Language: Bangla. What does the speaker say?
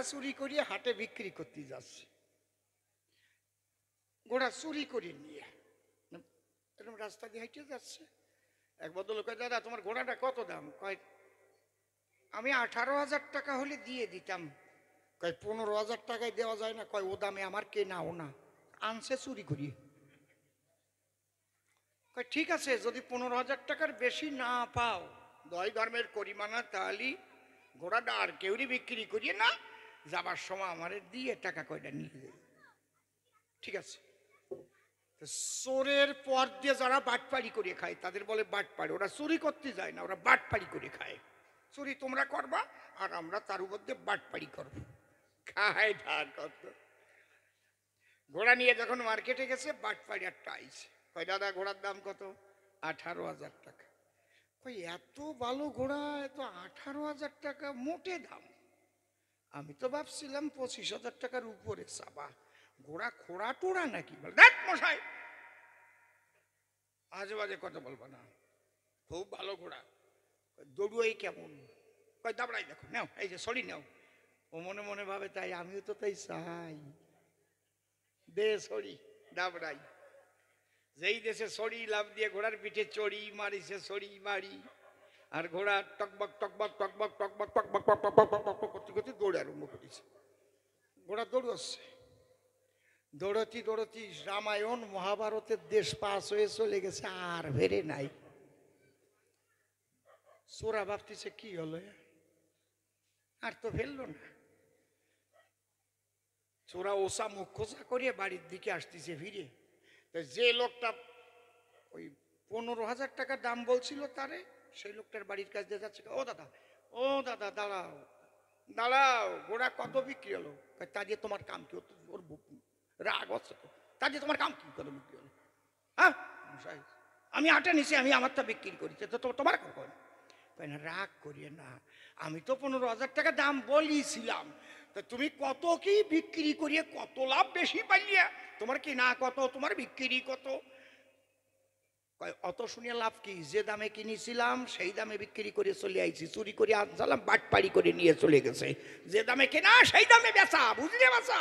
ঘোড়া চুরি করিয়া হাটে বিক্রি করতে যাচ্ছে ঘোড়া চুরি করে নিয়ে এরকম রাস্তা দিয়ে হেঁটে যাচ্ছে এক বদল কয়ে দাদা তোমার ঘোড়াটা কত দাম কয় আমি আঠারো হাজার টাকা হলে দিয়ে দিতাম কয় পনেরো হাজার টাকায় দেওয়া যায় না কয় ও দামে আমার কে নাও না আনছে চুরি করি কয় ঠিক আছে যদি পনেরো হাজার টাকার বেশি না পাও দয় ধর্মের করিমানা তাহলে ঘোড়াটা আর কেউরি বিক্রি করিয়ে না যাবার সময় আমার দিয়ে টাকা কয়টা নিয়ে যাই ঠিক আছে চোরের পর দিয়ে যারা বাটপাড়ি করে খায় তাদের বলে বাটপাড়ি ওরা চুরি করতে যায় না ওরা বাটপাড়ি করে খায় চুরি তোমরা করবা আর আমরা তার উপর দিয়ে বাটপাড়ি করব খায় ধার ঘোড়া নিয়ে যখন মার্কেটে গেছে বাটপাড়ি আর টাইস কয় দাদা ঘোড়ার দাম কত আঠারো হাজার টাকা কই এত ভালো ঘোড়া এত আঠারো হাজার টাকা মোটে দাম আমি তো ভাবছিলাম পঁচিশ হাজার টাকার উপরে সাবা ঘোড়া খোড়া টোড়া নাকি বল দেখ মশাই আজে বাজে কথা বলবো না খুব ভালো ঘোড়া দড়ুয়াই কেমন দাবড়াই দেখো নাও এই যে সরি নাও ও মনে মনে ভাবে তাই আমিও তো তাই চাই দে সরি দাবড়াই যেই দেশে সরি লাভ দিয়ে ঘোড়ার পিঠে চড়ি মারিছে সরি মারি আর ঘোড়া টকবক টকবক টকবক টকবক টকবক টকবক টকবক করতে করতে দৌড়ে আরম্ভ করেছে ঘোড়া দৌড়াচ্ছে দৌড়তি দৌড়তি রামায়ণ মহাভারতের দেশ পাস হয়ে চলে গেছে আর ভেরে নাই চোরা ভাবতেছে কি হলো আর তো ফেললো না চোরা ওসা মুখ খোঁচা করিয়ে বাড়ির দিকে আসতেছে ফিরে যে লোকটা ওই পনেরো হাজার টাকা দাম বলছিল তারে সেই লোকটার বাড়ির কাছ দিয়ে যাচ্ছে ও দাদা ও দাদা দাঁড়াও দাঁড়াও গোড়া কত বিক্রি হলো তা দিয়ে তোমার কাম কি হতো ওর রাগ হচ্ছে তো তা দিয়ে তোমার কাম কি কত বিক্রি হলো হ্যাঁ আমি আটা নিছি আমি আমারটা বিক্রি করি তো তোমার কখন না রাগ করিয়ে না আমি তো পনেরো হাজার টাকা দাম বলিছিলাম তা তুমি কত কি বিক্রি করিয়ে কত লাভ বেশি পাইলিয়া তোমার কেনা কত তোমার বিক্রি কত অত শুনে লাভ কি যে দামে কিনেছিলাম সেই দামে বিক্রি করে চলে আইছি চুরি করে আনছিলাম বাটপাড়ি করে নিয়ে চলে গেছে যে দামে কেনা সেই দামে বেচা বুঝলে বেচা